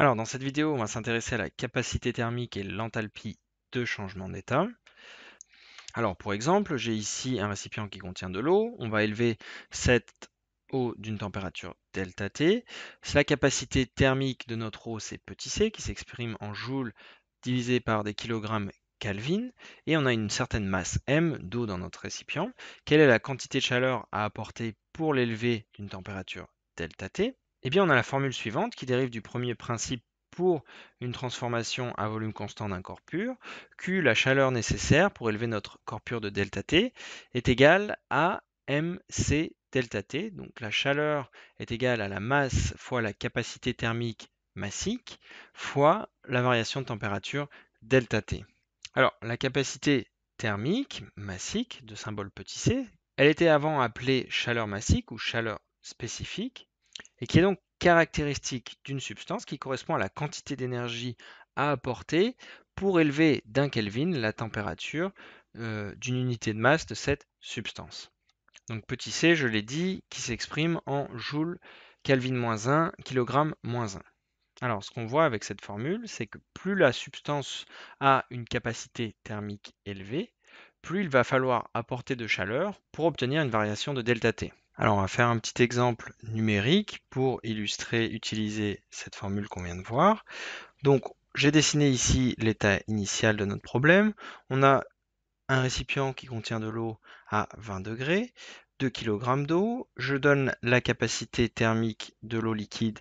Alors, dans cette vidéo, on va s'intéresser à la capacité thermique et l'enthalpie de changement d'état. Alors, pour exemple, j'ai ici un récipient qui contient de l'eau. On va élever cette eau d'une température delta T. La capacité thermique de notre eau, c'est petit c, qui s'exprime en joules divisé par des kilogrammes kelvin. Et on a une certaine masse M d'eau dans notre récipient. Quelle est la quantité de chaleur à apporter pour l'élever d'une température delta T eh bien, on a la formule suivante qui dérive du premier principe pour une transformation à volume constant d'un corps pur. Q, la chaleur nécessaire pour élever notre corps pur de delta est égale à mc delta T. Donc la chaleur est égale à la masse fois la capacité thermique massique fois la variation de température ΔT. Alors la capacité thermique massique de symbole petit c, elle était avant appelée chaleur massique ou chaleur spécifique et qui est donc caractéristique d'une substance qui correspond à la quantité d'énergie à apporter pour élever d'un Kelvin la température euh, d'une unité de masse de cette substance. Donc petit c, je l'ai dit, qui s'exprime en joules Kelvin-1, kg-1. Alors ce qu'on voit avec cette formule, c'est que plus la substance a une capacité thermique élevée, plus il va falloir apporter de chaleur pour obtenir une variation de delta T. Alors, on va faire un petit exemple numérique pour illustrer, utiliser cette formule qu'on vient de voir. Donc, j'ai dessiné ici l'état initial de notre problème. On a un récipient qui contient de l'eau à 20 degrés, 2 kg d'eau. Je donne la capacité thermique de l'eau liquide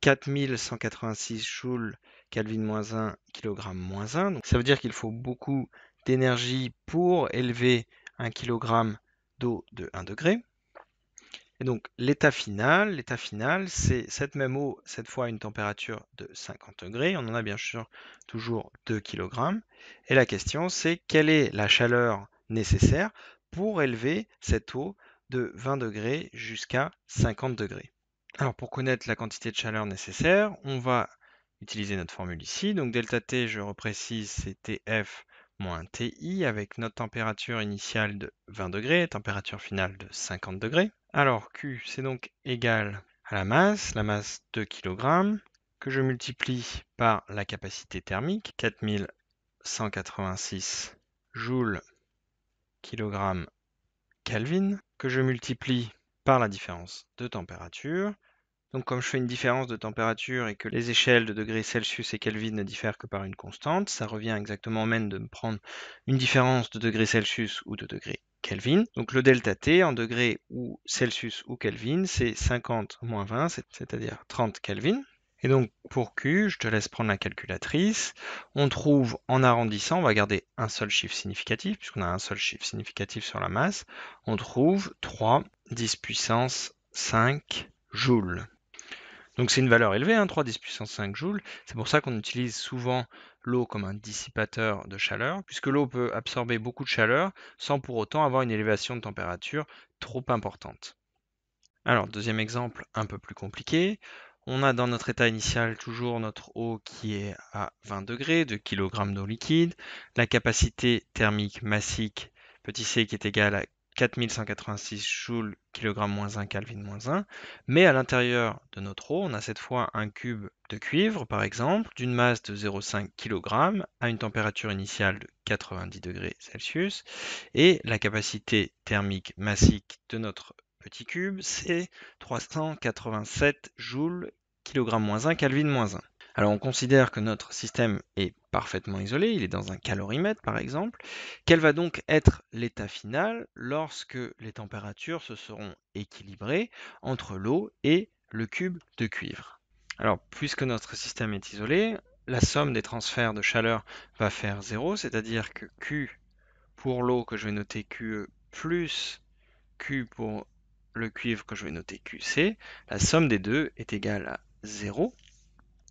4186 joules Kelvin-1, kg-1. Donc ça veut dire qu'il faut beaucoup d'énergie pour élever 1 kg d'eau de 1 degré. Et donc l'état final, l'état final, c'est cette même eau, cette fois à une température de 50 degrés. On en a bien sûr toujours 2 kg. Et la question, c'est quelle est la chaleur nécessaire pour élever cette eau de 20 degrés jusqu'à 50 degrés. Alors pour connaître la quantité de chaleur nécessaire, on va utiliser notre formule ici. Donc delta T, je reprécise, c'est TF moins Ti avec notre température initiale de 20 degrés, température finale de 50 degrés. Alors Q, c'est donc égal à la masse, la masse 2 kg, que je multiplie par la capacité thermique, 4186 joules kg Kelvin, que je multiplie par la différence de température, donc comme je fais une différence de température et que les échelles de degrés Celsius et Kelvin ne diffèrent que par une constante, ça revient exactement même de me prendre une différence de degrés Celsius ou de degrés Kelvin. Donc le delta T en degrés ou Celsius ou Kelvin, c'est 50 moins 20, c'est-à-dire 30 Kelvin. Et donc pour Q, je te laisse prendre la calculatrice. On trouve en arrondissant, on va garder un seul chiffre significatif, puisqu'on a un seul chiffre significatif sur la masse, on trouve 3 10 puissance 5 joules. Donc c'est une valeur élevée, 3 hein, 10 puissance 5 joules. C'est pour ça qu'on utilise souvent l'eau comme un dissipateur de chaleur, puisque l'eau peut absorber beaucoup de chaleur sans pour autant avoir une élévation de température trop importante. Alors, deuxième exemple un peu plus compliqué. On a dans notre état initial toujours notre eau qui est à 20 degrés, 2 kg d'eau liquide, la capacité thermique massique petit c qui est égale à 4186 joules kg 1 Kelvin moins 1, mais à l'intérieur de notre eau, on a cette fois un cube de cuivre, par exemple, d'une masse de 0,5 kg à une température initiale de 90 degrés Celsius, et la capacité thermique massique de notre petit cube, c'est 387 joules kg 1 Kelvin 1. Alors on considère que notre système est parfaitement isolé, il est dans un calorimètre par exemple. Quel va donc être l'état final lorsque les températures se seront équilibrées entre l'eau et le cube de cuivre Alors puisque notre système est isolé, la somme des transferts de chaleur va faire 0, c'est-à-dire que Q pour l'eau que je vais noter QE plus Q pour le cuivre que je vais noter QC, la somme des deux est égale à 0.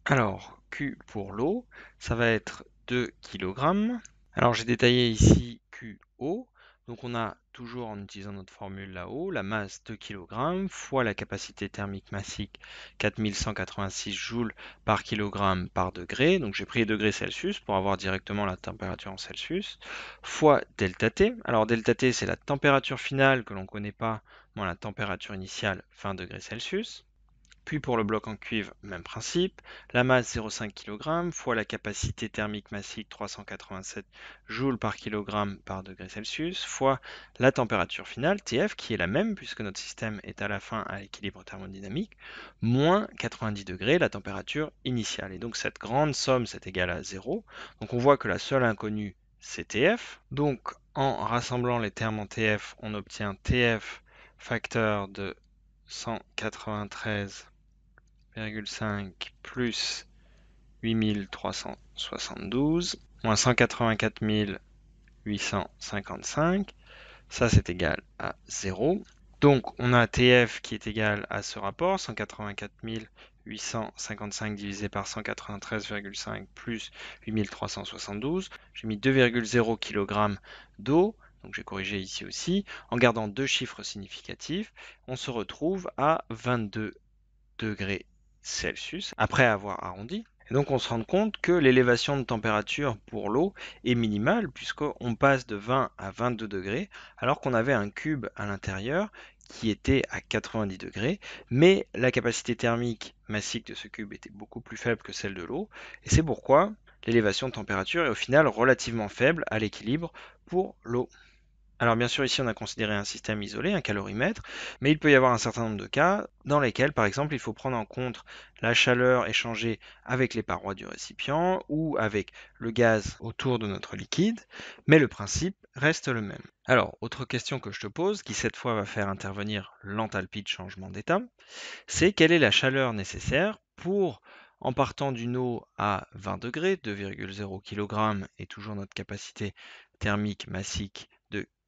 Alors, Q pour l'eau, ça va être 2 kg. Alors j'ai détaillé ici QO. Donc on a toujours en utilisant notre formule là-haut, la masse 2 kg fois la capacité thermique massique 4186 joules par kg par degré. Donc j'ai pris les degrés Celsius pour avoir directement la température en Celsius fois delta T. Alors delta T c'est la température finale que l'on ne connaît pas moins la température initiale 20 degrés Celsius. Puis pour le bloc en cuivre, même principe, la masse 0,5 kg fois la capacité thermique massique 387 joules par kg par degré Celsius fois la température finale TF qui est la même puisque notre système est à la fin à l'équilibre thermodynamique moins 90 degrés la température initiale. Et donc cette grande somme c'est égal à 0. Donc on voit que la seule inconnue c'est TF. Donc en rassemblant les termes en TF, on obtient TF facteur de 193 1,5 plus 8372 moins 184 855. Ça, c'est égal à 0. Donc, on a TF qui est égal à ce rapport, 184 855 divisé par 193,5 plus 8372. J'ai mis 2,0 kg d'eau, donc j'ai corrigé ici aussi. En gardant deux chiffres significatifs, on se retrouve à 22 degrés Celsius après avoir arrondi. Et donc on se rend compte que l'élévation de température pour l'eau est minimale puisqu'on passe de 20 à 22 degrés alors qu'on avait un cube à l'intérieur qui était à 90 degrés, mais la capacité thermique massique de ce cube était beaucoup plus faible que celle de l'eau, et c'est pourquoi l'élévation de température est au final relativement faible à l'équilibre pour l'eau. Alors bien sûr, ici, on a considéré un système isolé, un calorimètre, mais il peut y avoir un certain nombre de cas dans lesquels, par exemple, il faut prendre en compte la chaleur échangée avec les parois du récipient ou avec le gaz autour de notre liquide, mais le principe reste le même. Alors, autre question que je te pose, qui cette fois va faire intervenir l'enthalpie de changement d'état, c'est quelle est la chaleur nécessaire pour en partant d'une eau à 20 degrés, 2,0 kg et toujours notre capacité thermique massique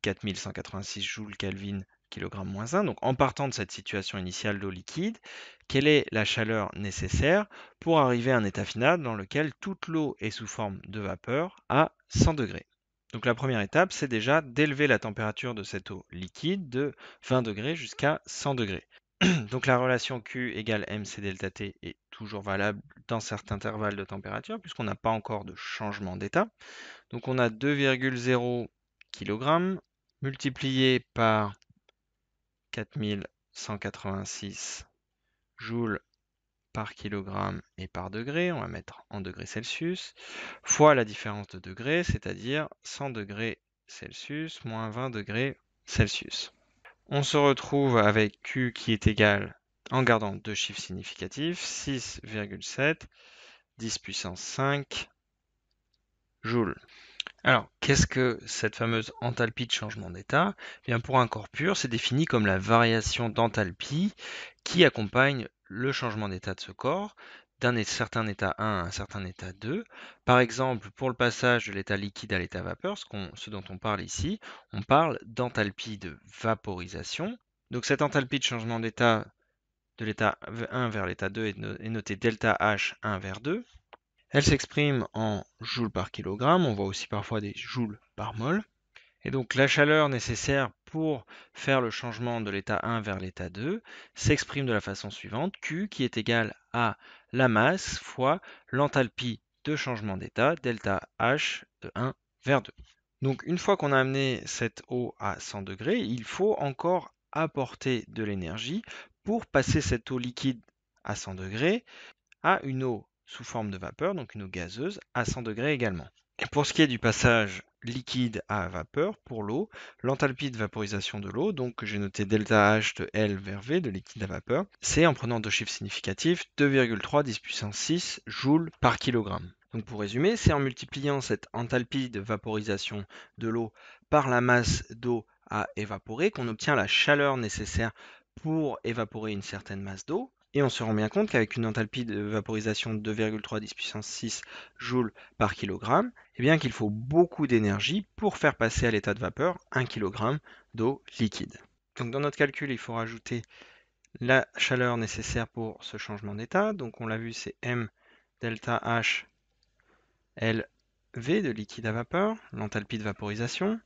4186 joules Kelvin kg 1. Donc en partant de cette situation initiale d'eau liquide, quelle est la chaleur nécessaire pour arriver à un état final dans lequel toute l'eau est sous forme de vapeur à 100 degrés donc la première étape, c'est déjà d'élever la température de cette eau liquide de 20 degrés jusqu'à 100 degrés. Donc la relation Q égale mc delta t est toujours valable dans certains intervalles de température puisqu'on n'a pas encore de changement d'état. Donc on a 2,0 kg multiplié par 4186 joules par kilogramme et par degré, on va mettre en degrés Celsius, fois la différence de degrés, c'est-à-dire 100 degrés Celsius moins 20 degrés Celsius. On se retrouve avec Q qui est égal, en gardant deux chiffres significatifs, 6,7, 10 puissance 5 joules. Alors, qu'est-ce que cette fameuse enthalpie de changement d'état eh pour un corps pur, c'est défini comme la variation d'enthalpie qui accompagne le changement d'état de ce corps d'un certain état 1 à un certain état 2. Par exemple, pour le passage de l'état liquide à l'état vapeur, ce, dont on parle ici, on parle d'enthalpie de vaporisation. Donc cette enthalpie de changement d'état de l'état 1 vers l'état 2 est notée delta H1 vers 2. Elle s'exprime en joules par kilogramme, on voit aussi parfois des joules par mol. Et donc la chaleur nécessaire pour faire le changement de l'état 1 vers l'état 2 s'exprime de la façon suivante, Q qui est égal à la masse fois l'enthalpie de changement d'état, delta H de 1 vers 2. Donc une fois qu'on a amené cette eau à 100 degrés, il faut encore apporter de l'énergie pour passer cette eau liquide à 100 degrés à une eau sous forme de vapeur, donc une eau gazeuse, à 100 degrés également. Et pour ce qui est du passage liquide à vapeur, pour l'eau, l'enthalpie de vaporisation de l'eau, donc que j'ai noté delta H de L vers V, de liquide à vapeur, c'est en prenant deux chiffres significatifs, 2,3 10 puissance 6 joules par kilogramme. Donc pour résumer, c'est en multipliant cette enthalpie de vaporisation de l'eau par la masse d'eau à évaporer qu'on obtient la chaleur nécessaire pour évaporer une certaine masse d'eau. Et on se rend bien compte qu'avec une enthalpie de vaporisation de 2,3 10 puissance 6 joules par kilogramme, eh bien qu'il faut beaucoup d'énergie pour faire passer à l'état de vapeur 1 kg d'eau liquide. Donc dans notre calcul, il faut rajouter la chaleur nécessaire pour ce changement d'état. Donc on l'a vu, c'est M delta H L V de liquide à vapeur, l'enthalpie de vaporisation.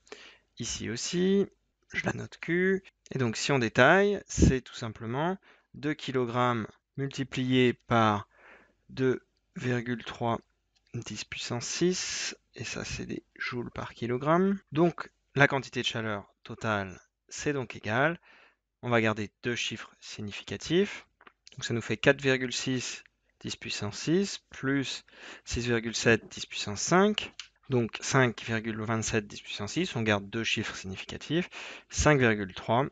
Ici aussi, je la note Q. Et donc si on détaille, c'est tout simplement 2 kg multiplié par 2,3 10 puissance 6, et ça c'est des joules par kilogramme. Donc la quantité de chaleur totale, c'est donc égal. On va garder deux chiffres significatifs. Donc ça nous fait 4,6 10 puissance 6 plus 6,7 10 puissance 5. Donc 5,27 10 puissance 6, on garde deux chiffres significatifs. 5,3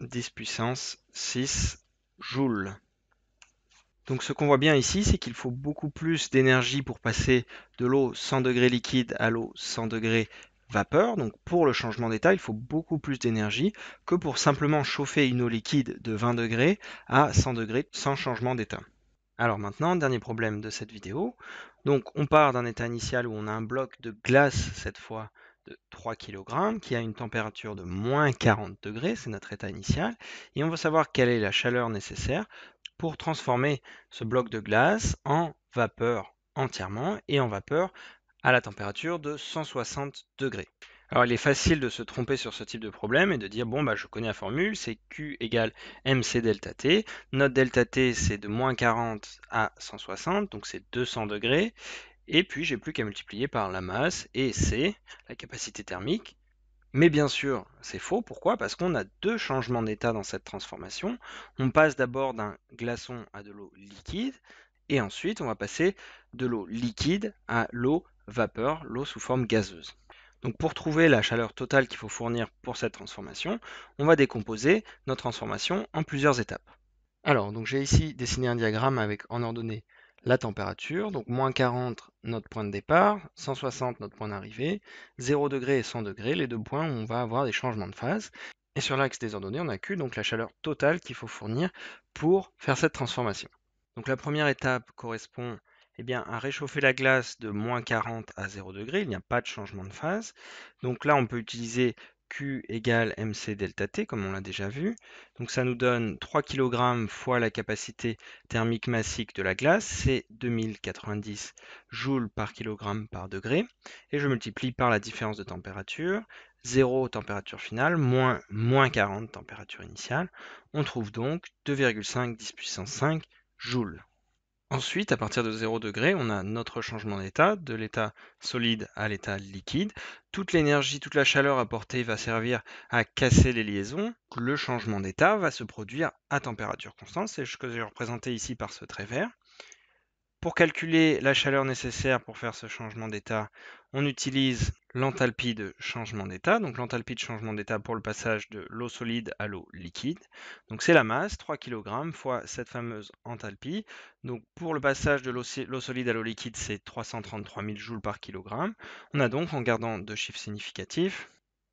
10 puissance 6 joules. Donc ce qu'on voit bien ici, c'est qu'il faut beaucoup plus d'énergie pour passer de l'eau 100 degrés liquide à l'eau 100 degrés vapeur. Donc pour le changement d'état, il faut beaucoup plus d'énergie que pour simplement chauffer une eau liquide de 20 degrés à 100 degrés sans changement d'état. Alors maintenant, dernier problème de cette vidéo. Donc on part d'un état initial où on a un bloc de glace cette fois de 3 kg qui a une température de moins 40 degrés, c'est notre état initial, et on veut savoir quelle est la chaleur nécessaire pour transformer ce bloc de glace en vapeur entièrement et en vapeur à la température de 160 degrés. Alors il est facile de se tromper sur ce type de problème et de dire bon bah je connais la formule, c'est Q égale MC delta T. Notre delta T c'est de moins 40 à 160, donc c'est 200 degrés. Et puis j'ai plus qu'à multiplier par la masse et c'est la capacité thermique. Mais bien sûr, c'est faux. Pourquoi Parce qu'on a deux changements d'état dans cette transformation. On passe d'abord d'un glaçon à de l'eau liquide et ensuite on va passer de l'eau liquide à l'eau vapeur, l'eau sous forme gazeuse. Donc pour trouver la chaleur totale qu'il faut fournir pour cette transformation, on va décomposer notre transformation en plusieurs étapes. Alors, donc j'ai ici dessiné un diagramme avec en ordonnée la température, donc moins 40 notre point de départ, 160 notre point d'arrivée, 0 degré et 100 degrés, les deux points où on va avoir des changements de phase. Et sur l'axe des ordonnées, on a Q, donc la chaleur totale qu'il faut fournir pour faire cette transformation. Donc la première étape correspond eh bien, à réchauffer la glace de moins 40 à 0 degré, il n'y a pas de changement de phase. Donc là, on peut utiliser Q égale MC delta T, comme on l'a déjà vu. Donc ça nous donne 3 kg fois la capacité thermique massique de la glace, c'est 2090 joules par kg par degré. Et je multiplie par la différence de température, 0 température finale, moins, moins 40 température initiale. On trouve donc 2,5 10 puissance 5 joules. Ensuite, à partir de 0 degré, on a notre changement d'état, de l'état solide à l'état liquide. Toute l'énergie, toute la chaleur apportée va servir à casser les liaisons. Le changement d'état va se produire à température constante, c'est ce que j'ai représenté ici par ce trait vert. Pour calculer la chaleur nécessaire pour faire ce changement d'état, on utilise l'enthalpie de changement d'état, donc l'enthalpie de changement d'état pour le passage de l'eau solide à l'eau liquide. Donc c'est la masse, 3 kg fois cette fameuse enthalpie. Donc pour le passage de l'eau solide à l'eau liquide, c'est 333 000 joules par kg. On a donc, en gardant deux chiffres significatifs,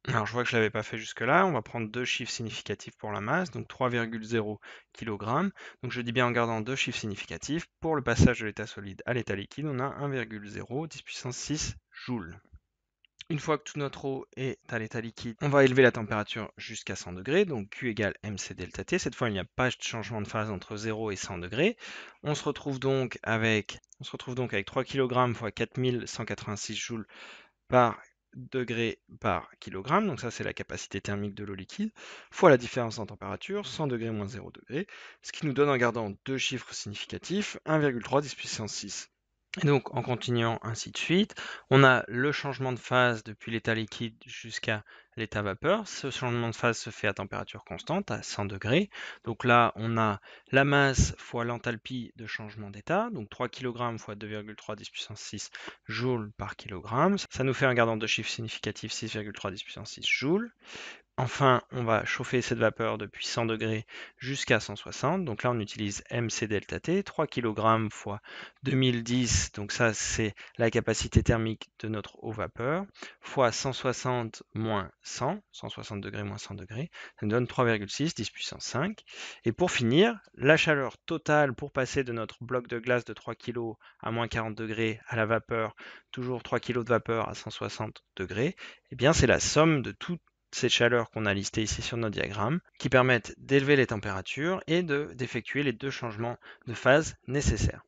alors je vois que je ne l'avais pas fait jusque-là. On va prendre deux chiffres significatifs pour la masse, donc 3,0 kg. Donc je dis bien en gardant deux chiffres significatifs, pour le passage de l'état solide à l'état liquide, on a 1,0 10 puissance 6 joules. Une fois que tout notre eau est à l'état liquide, on va élever la température jusqu'à 100 degrés, donc Q égale MC delta T. Cette fois, il n'y a pas de changement de phase entre 0 et 100 degrés. On se retrouve donc avec, on se retrouve donc avec 3 kg x 4186 joules par degrés par kilogramme, donc ça c'est la capacité thermique de l'eau liquide, fois la différence en température, 100 degrés moins 0 degré, ce qui nous donne en gardant deux chiffres significatifs, 1,3 10 puissance 6. Et donc en continuant ainsi de suite, on a le changement de phase depuis l'état liquide jusqu'à l'état vapeur. Ce changement de phase se fait à température constante, à 100 degrés. Donc là, on a la masse fois l'enthalpie de changement d'état, donc 3 kg fois 2,3 10 puissance 6 joules par kg. Ça nous fait un gardant de chiffre significatif 6,3 10 puissance 6 joules. Enfin, on va chauffer cette vapeur depuis 100 degrés jusqu'à 160. Donc là, on utilise MC delta T, 3 kg fois 2010. Donc ça, c'est la capacité thermique de notre eau vapeur, fois 160 moins 100, 160 degrés moins 100 degrés. Ça nous donne 3,6, 10 puissance 5. Et pour finir, la chaleur totale pour passer de notre bloc de glace de 3 kg à moins 40 degrés à la vapeur, toujours 3 kg de vapeur à 160 degrés, eh bien c'est la somme de toutes ces chaleurs qu'on a listées ici sur nos diagrammes, qui permettent d'élever les températures et d'effectuer les deux changements de phase nécessaires.